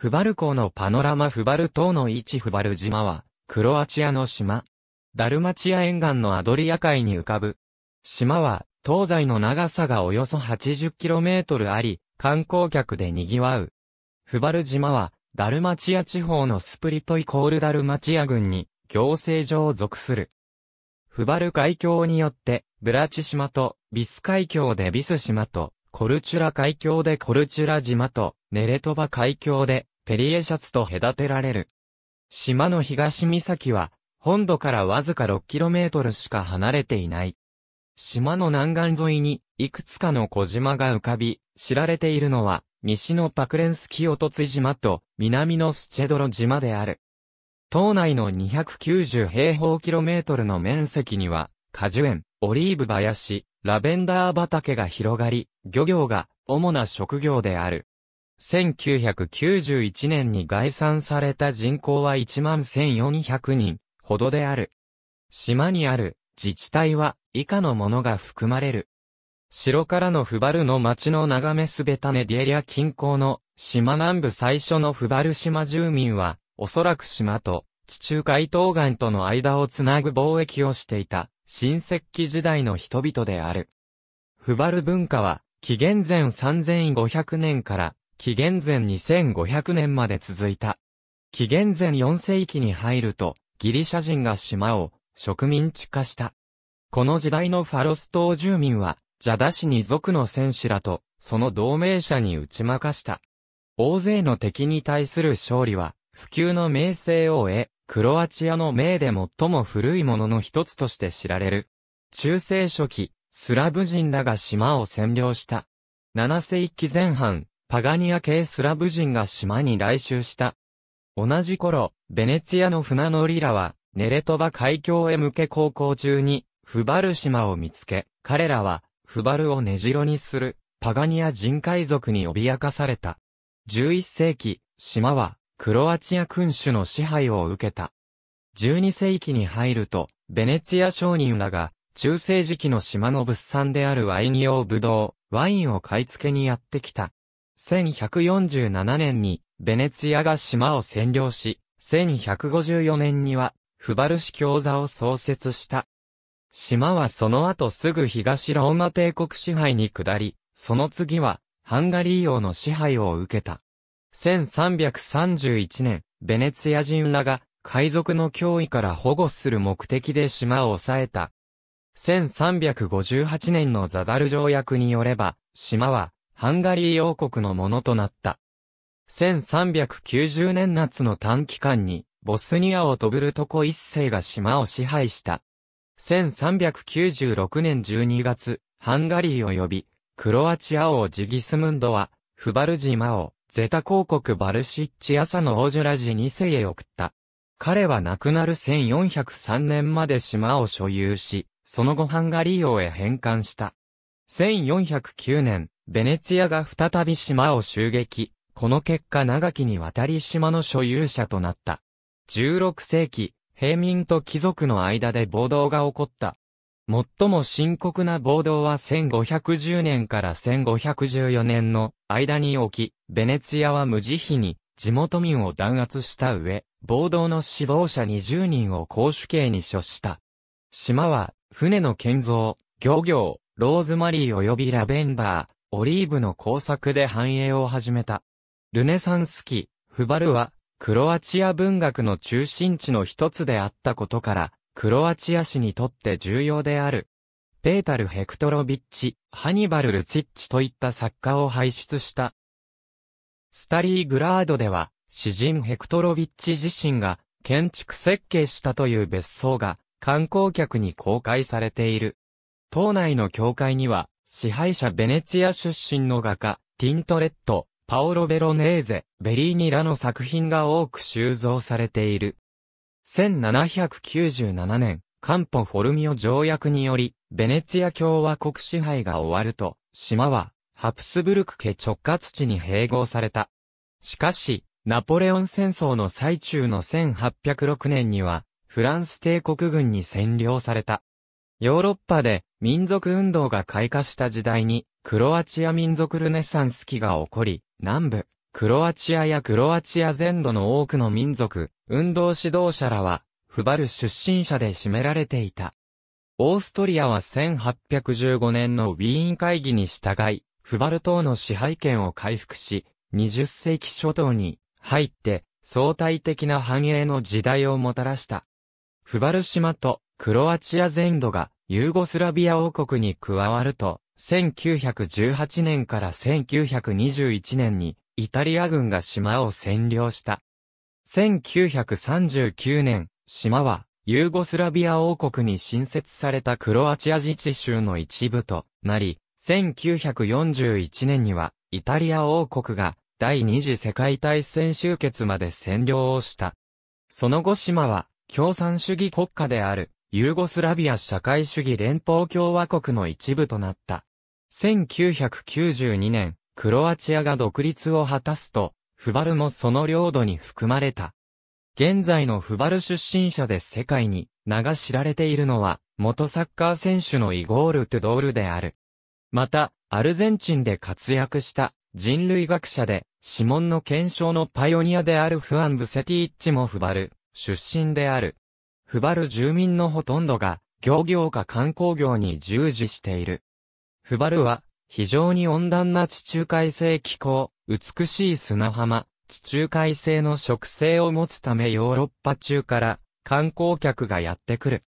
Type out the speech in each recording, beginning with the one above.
フバル港のパノラマフバル島の位置フバル島は、クロアチアの島。ダルマチア沿岸のアドリア海に浮かぶ。島は、東西の長さがおよそ 80km あり、観光客で賑わう。フバル島は、ダルマチア地方のスプリトイコールダルマチア郡に、行政上属する。フバル海峡によって、ブラチ島と、ビス海峡でビス島と、コルチュラ海峡でコルチュラ島と、ネレトバ海峡で、ペリエシャツと隔てられる。島の東岬は、本土からわずか 6km しか離れていない。島の南岸沿いに、いくつかの小島が浮かび、知られているのは、西のパクレンスキオトツ島と、南のスチェドロ島である。島内の290平方キロメートルの面積には、果樹園、オリーブ林、ラベンダー畑が広がり、漁業が主な職業である。1991年に概算された人口は11,400人ほどである。島にある自治体は以下のものが含まれる。城からのフバルの町の眺めすべたネディエリア近郊の島南部最初のフバル島住民は、おそらく島と地中海東岸との間をつなぐ貿易をしていた新石器時代の人々である。フバル文化は紀元前3500年から紀元前2500年まで続いた。紀元前4世紀に入ると、ギリシャ人が島を植民地化した。この時代のファロス島住民は、ジャダシに族の戦士らと、その同盟者に打ち負かした。大勢の敵に対する勝利は、普及の名声を得、クロアチアの名で最も古いものの一つとして知られる。中世初期、スラブ人らが島を占領した。7世紀前半、パガニア系スラブ人が島に来襲した。同じ頃、ベネツィアの船乗りらは、ネレトバ海峡へ向け航行中に、フバル島を見つけ、彼らは、フバルを根城にする、パガニア人海賊に脅かされた。11世紀、島は、クロアチア君主の支配を受けた。12世紀に入ると、ベネツィア商人らが、中世時期の島の物産であるワイン用ブドウ、ワインを買い付けにやってきた。1147年にベネツィアが島を占領し、1154年にはフバルシ教座を創設した。島はその後すぐ東ローマ帝国支配に下り、その次はハンガリー王の支配を受けた。1331年、ベネツィア人らが海賊の脅威から保護する目的で島を抑えた。1358年のザダル条約によれば、島はハンガリー王国のものとなった。1390年夏の短期間に、ボスニアを飛ぶルトコ一世が島を支配した。1396年12月、ハンガリーを呼び、クロアチア王ジギスムンドは、フバルジマを、ゼタ公国バルシッチアサのジュラジ2世へ送った。彼は亡くなる1403年まで島を所有し、その後ハンガリー王へ返還した。1409年、ベネツィアが再び島を襲撃。この結果長きにわたり島の所有者となった。16世紀、平民と貴族の間で暴動が起こった。最も深刻な暴動は1510年から1514年の間に起き、ベネツィアは無慈悲に地元民を弾圧した上、暴動の指導者20人を公主刑に処した。島は、船の建造、漁業、ローズマリー及びラベンダー、オリーブの工作で繁栄を始めた。ルネサンス期、フバルは、クロアチア文学の中心地の一つであったことから、クロアチア史にとって重要である。ペータル・ヘクトロビッチ、ハニバル・ルチッチといった作家を輩出した。スタリーグラードでは、詩人ヘクトロビッチ自身が建築設計したという別荘が観光客に公開されている。島内の教会には支配者ベネツィア出身の画家、ティントレット、パオロ・ベロネーゼ、ベリーニらの作品が多く収蔵されている。1797年、カンポ・フォルミオ条約により、ベネツィア共和国支配が終わると、島は、ハプスブルク家直轄地に併合された。しかし、ナポレオン戦争の最中の1806年には、フランス帝国軍に占領された。ヨーロッパで民族運動が開花した時代に、クロアチア民族ルネサンス期が起こり、南部、クロアチアやクロアチア全土の多くの民族、運動指導者らは、フバル出身者で占められていた。オーストリアは1815年のウィーン会議に従い、フバル島の支配権を回復し、20世紀初頭に入って相対的な繁栄の時代をもたらした。フバル島とクロアチア全土がユーゴスラビア王国に加わると、1918年から1921年に、イタリア軍が島を占領した。1939年、島は、ユーゴスラビア王国に新設されたクロアチア自治州の一部となり、1941年には、イタリア王国が、第二次世界大戦終結まで占領をした。その後島は、共産主義国家である、ユーゴスラビア社会主義連邦共和国の一部となった。1992年、クロアチアが独立を果たすと、フバルもその領土に含まれた。現在のフバル出身者で世界に名が知られているのは、元サッカー選手のイゴール・トゥドールである。また、アルゼンチンで活躍した人類学者で、指紋の検証のパイオニアであるフアン・ブセティッチもフバル出身である。ふばる住民のほとんどが、漁業か観光業に従事している。ふばるは、非常に温暖な地中海性気候、美しい砂浜、地中海性の植生を持つためヨーロッパ中から観光客がやってくる。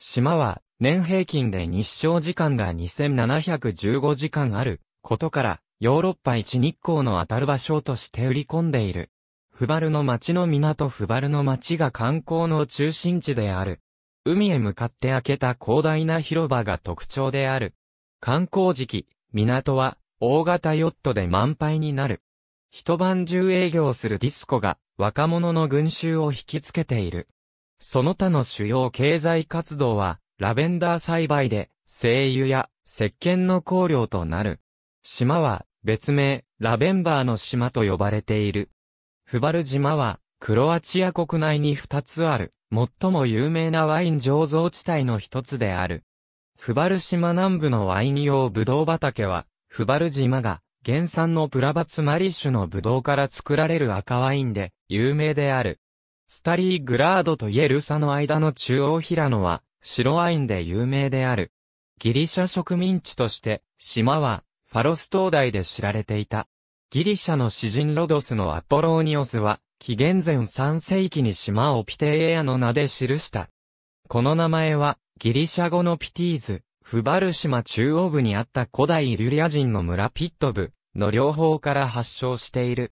島は年平均で日照時間が2715時間あることからヨーロッパ一日光の当たる場所として売り込んでいる。フバルの町の港フバルの町が観光の中心地である。海へ向かって開けた広大な広場が特徴である。観光時期、港は大型ヨットで満杯になる。一晩中営業するディスコが若者の群衆を引きつけている。その他の主要経済活動はラベンダー栽培で精油や石鹸の香料となる。島は別名ラベンダーの島と呼ばれている。フバル島は、クロアチア国内に2つある、最も有名なワイン醸造地帯の一つである。フバル島南部のワイン用ブドウ畑は、フバル島が、原産のプラバツマリッシュのブドウから作られる赤ワインで、有名である。スタリーグラードとイエルサの間の中央平野は、白ワインで有名である。ギリシャ植民地として、島は、ファロス灯台で知られていた。ギリシャの詩人ロドスのアポローニオスは、紀元前3世紀に島をピテエアの名で記した。この名前は、ギリシャ語のピティーズ、フバル島中央部にあった古代イリュリア人の村ピット部の両方から発祥している。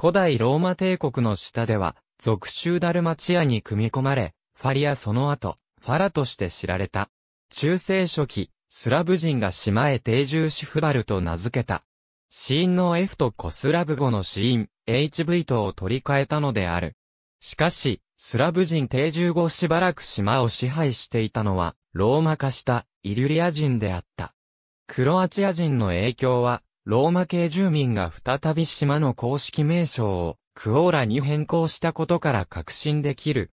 古代ローマ帝国の下では、属州ダルマチアに組み込まれ、ファリアその後、ファラとして知られた。中世初期、スラブ人が島へ定住しフバルと名付けた。死因の F とコスラブ語の死因、HV とを取り替えたのである。しかし、スラブ人定住後しばらく島を支配していたのは、ローマ化したイリュリア人であった。クロアチア人の影響は、ローマ系住民が再び島の公式名称をクオーラに変更したことから確信できる。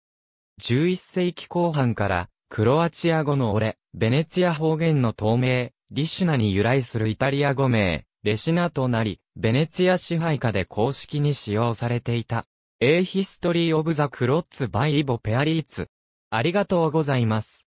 11世紀後半から、クロアチア語の俺、ベネツィア方言の透明、リシュナに由来するイタリア語名、レシナとなり、ベネツィア支配下で公式に使用されていた。A History of the Clots by Ivo p e a r i t ありがとうございます。